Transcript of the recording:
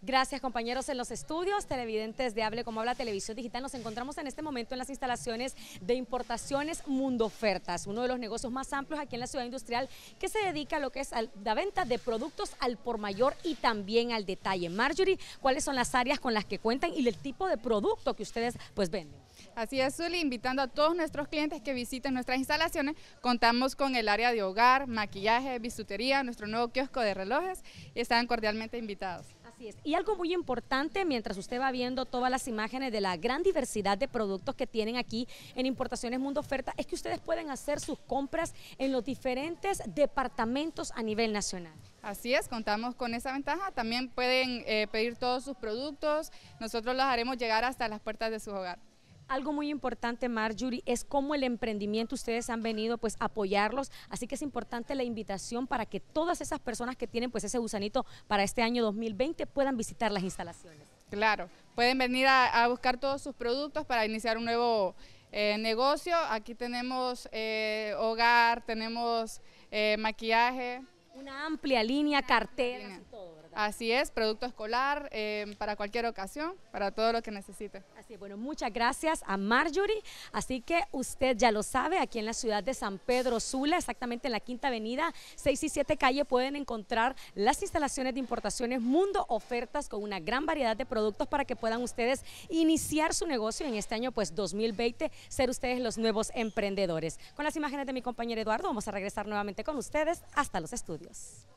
Gracias compañeros en los estudios, televidentes de Hable como Habla Televisión Digital. Nos encontramos en este momento en las instalaciones de importaciones Mundo Ofertas, uno de los negocios más amplios aquí en la ciudad industrial que se dedica a lo que es la venta de productos al por mayor y también al detalle. Marjorie, ¿cuáles son las áreas con las que cuentan y el tipo de producto que ustedes pues venden? Así es, Zuli, invitando a todos nuestros clientes que visiten nuestras instalaciones. Contamos con el área de hogar, maquillaje, bisutería, nuestro nuevo kiosco de relojes y están cordialmente invitados es. Y algo muy importante, mientras usted va viendo todas las imágenes de la gran diversidad de productos que tienen aquí en Importaciones Mundo Oferta, es que ustedes pueden hacer sus compras en los diferentes departamentos a nivel nacional. Así es, contamos con esa ventaja. También pueden eh, pedir todos sus productos. Nosotros los haremos llegar hasta las puertas de su hogar. Algo muy importante, Marjorie, es cómo el emprendimiento ustedes han venido pues a apoyarlos, así que es importante la invitación para que todas esas personas que tienen pues ese gusanito para este año 2020 puedan visitar las instalaciones. Claro, pueden venir a, buscar todos sus productos para iniciar un nuevo eh, negocio. Aquí tenemos eh, hogar, tenemos eh, maquillaje. Una amplia línea, carteras todo. Así es, producto escolar eh, para cualquier ocasión, para todo lo que necesite. Así es, bueno, muchas gracias a Marjorie. Así que usted ya lo sabe, aquí en la ciudad de San Pedro Sula, exactamente en la Quinta Avenida, 6 y 7 calle, pueden encontrar las instalaciones de importaciones Mundo Ofertas con una gran variedad de productos para que puedan ustedes iniciar su negocio en este año pues 2020, ser ustedes los nuevos emprendedores. Con las imágenes de mi compañero Eduardo, vamos a regresar nuevamente con ustedes hasta los estudios.